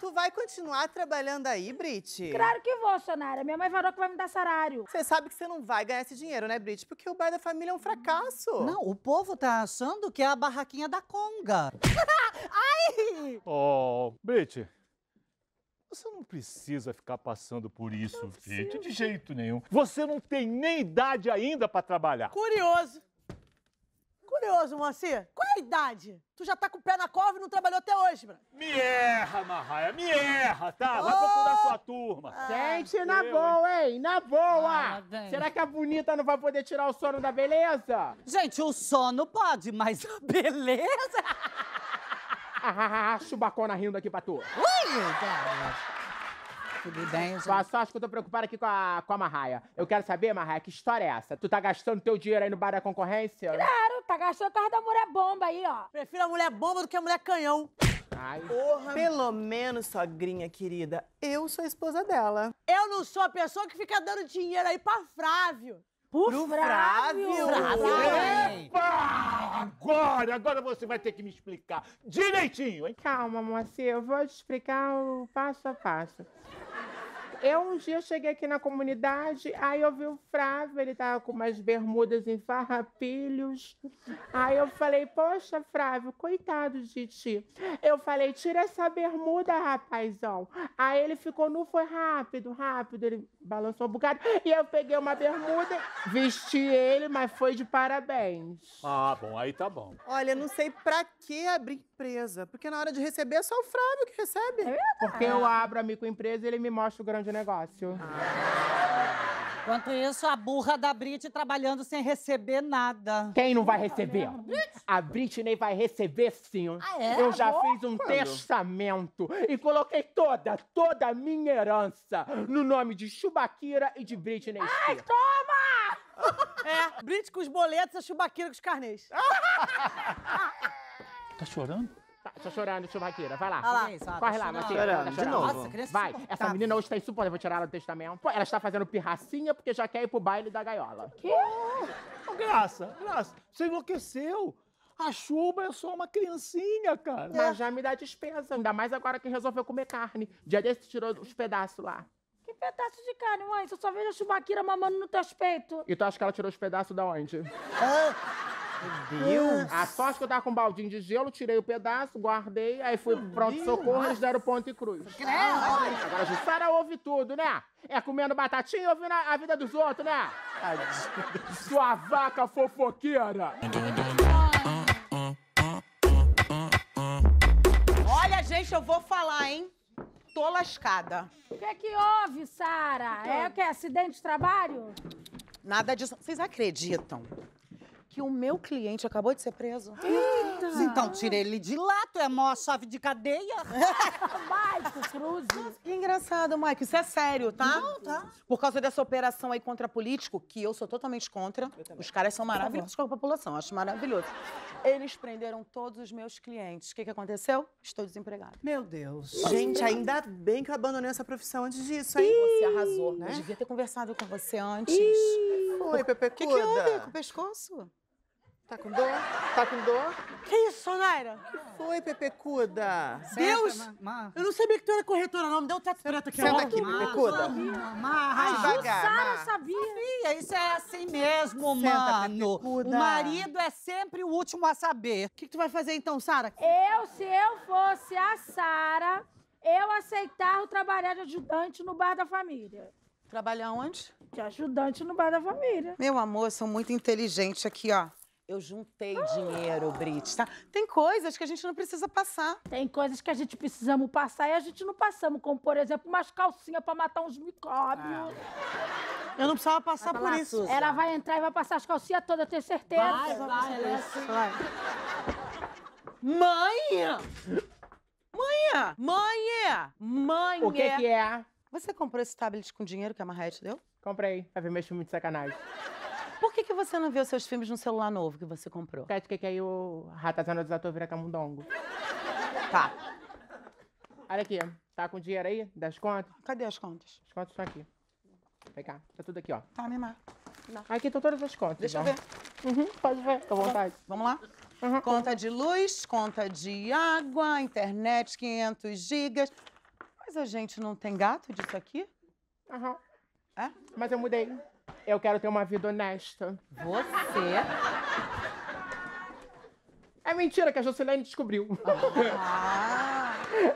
Tu vai continuar trabalhando aí, Brit? Claro que vou, Sonara. Minha mãe falou que vai me dar salário. Você sabe que você não vai ganhar esse dinheiro, né, Brit? Porque o bar da família é um fracasso. Não, o povo tá achando que é a barraquinha da conga. Ai! Oh, Brit, você não precisa ficar passando por isso, Brit. de jeito nenhum. Você não tem nem idade ainda para trabalhar. Curioso. Curioso, Moacir, qual é a idade? Tu já tá com o pé na cova e não trabalhou até hoje, mano? Me erra, Marraia, me erra, tá? Vai oh! procurar sua turma. Ah, Gente, na eu, boa, hein? Na boa! Ah, Será que a bonita não vai poder tirar o sono da beleza? Gente, o sono pode, mas a beleza... ah, ah, ah, chubacona rindo aqui pra tu. Ui, cara. Tudo bem, só, só acho que eu tô preocupada aqui com a, com a Marraia. Eu quero saber, Marraia, que história é essa? Tu tá gastando teu dinheiro aí no bar da concorrência? Claro, tá gastando causa da mulher bomba aí, ó. Prefiro a mulher bomba do que a mulher canhão. Ai. Porra. Pelo menos, sogrinha querida, eu sou a esposa dela. Eu não sou a pessoa que fica dando dinheiro aí pra Frávio. Pro, Pro Frávio? Frávio. Frávio agora, agora você vai ter que me explicar direitinho, hein? Calma, Moacir, eu vou te explicar o passo a passo. Eu um dia cheguei aqui na comunidade, aí eu vi o Frávio, ele tava com umas bermudas em farrapilhos. Aí eu falei, poxa, Frávio, coitado de ti. Eu falei, tira essa bermuda, rapazão. Aí ele ficou nu, foi rápido, rápido, ele balançou um bocado. E eu peguei uma bermuda, vesti ele, mas foi de parabéns. Ah, bom, aí tá bom. Olha, não sei pra que abrir empresa, porque na hora de receber é só o Frávio que recebe. É, porque eu abro a microempresa, ele me mostra o grande de negócio. Ah. Enquanto isso, a burra da Brit trabalhando sem receber nada. Quem não vai receber? A Britney vai receber sim. Ah, é? Eu já Boa. fiz um Quando? testamento e coloquei toda, toda a minha herança no nome de Chubaquira e de Britney Ai, Spears. toma! É, Brit com os boletos, a Chubaquira com os carnês. tá chorando? Tá, tô chorando, churrasqueira. Vai lá. lá. Tá Corre lá, Matheus. Tá de novo. Nossa, Vai. Essa menina hoje tá insuportável. Vou tirar ela do testamento. Pô, ela está fazendo pirracinha porque já quer ir pro baile da gaiola. Que? Oh, graça, Graça, você enlouqueceu. A chuva é só uma criancinha, cara. Mas já me dá despesa. Ainda mais agora que resolveu comer carne. Dia desse tirou os pedaços lá. Que pedaço de carne, mãe? Você só vejo a Chubaquira mamando no teu peito. E tu acha que ela tirou os pedaços da onde? Ah. Meu Deus! A sorte que eu tava com um baldinho de gelo, tirei o um pedaço, guardei, aí fui pro pronto-socorro, eles deram ponto e cruz. Credo! Agora, Jussara ouve tudo, né? É comendo batatinha ouvindo a vida dos outros, né? Sua vaca fofoqueira! Olha, gente, eu vou falar, hein? Tô lascada. O que é que houve, Sara? É o que? Acidente de trabalho? Nada disso. Vocês acreditam que o meu cliente acabou de ser preso. Eita. Então tirei ele de lá, tu é maior chave de cadeia. Mike, Cruz. Que engraçado, Mike. Isso é sério, tá? Não, tá. Por causa dessa operação aí contra político, que eu sou totalmente contra. Os caras são maravilhosos com a população, acho maravilhoso. Eles prenderam todos os meus clientes. O que, que aconteceu? Estou desempregada. Meu Deus. Gente, ainda bem que eu abandonei essa profissão antes disso, hein? Você arrasou, né? Eu devia ter conversado com você antes. Ih, foi, Pepe O que, que houve com o pescoço? Tá com dor? Tá com dor? Que isso, Sonaira? que foi, Pepecuda? Deus! ma- ma- Eu não sabia que tu era corretora, não. Me deu um teto preto aqui, Senta aqui, Pepecuda. Ai, Marra. devagar, Jussara Mar. sabia. Filha, isso é assim mesmo, Senta, mano. O Pepecuda. marido é sempre o último a saber. O que, que tu vai fazer então, Sara? Eu, se eu fosse a Sara, eu aceitava trabalhar de ajudante no bar da família. Trabalhar onde? De ajudante no bar da família. Meu amor, são muito inteligente aqui, ó. Eu juntei dinheiro, Brit, tá? Tem coisas que a gente não precisa passar. Tem coisas que a gente precisamos passar e a gente não passamos, como, por exemplo, umas calcinhas pra matar uns micróbios. Ah. Eu não precisava passar por isso. Susan. Ela vai entrar e vai passar as calcinhas todas, eu tenho certeza. Vai, vai, vai. vai. Mãe! Mãe! Mãe! Mãe! O que, que é? Você comprou esse tablet com dinheiro que a Marrete deu? Comprei. Pra ver meus muito sacanagem. Por que, que você não vê os seus filmes no celular novo que você comprou? Porque que aí o ratazana desator vira camundongo. Tá. Olha aqui, tá com dinheiro aí? Das contas? Cadê as contas? As contas estão aqui. Vem cá, tá tudo aqui, ó. Tá, me má. Aqui estão todas as contas. Deixa então. eu ver. Uhum, pode ver, fica à vontade. Vamos lá? Uhum. Conta de luz, conta de água, internet 500 gigas. Mas a gente não tem gato disso aqui? Aham. Uhum. É? Mas eu mudei. Eu quero ter uma vida honesta. Você? É mentira que a Jocelyne descobriu. Ah.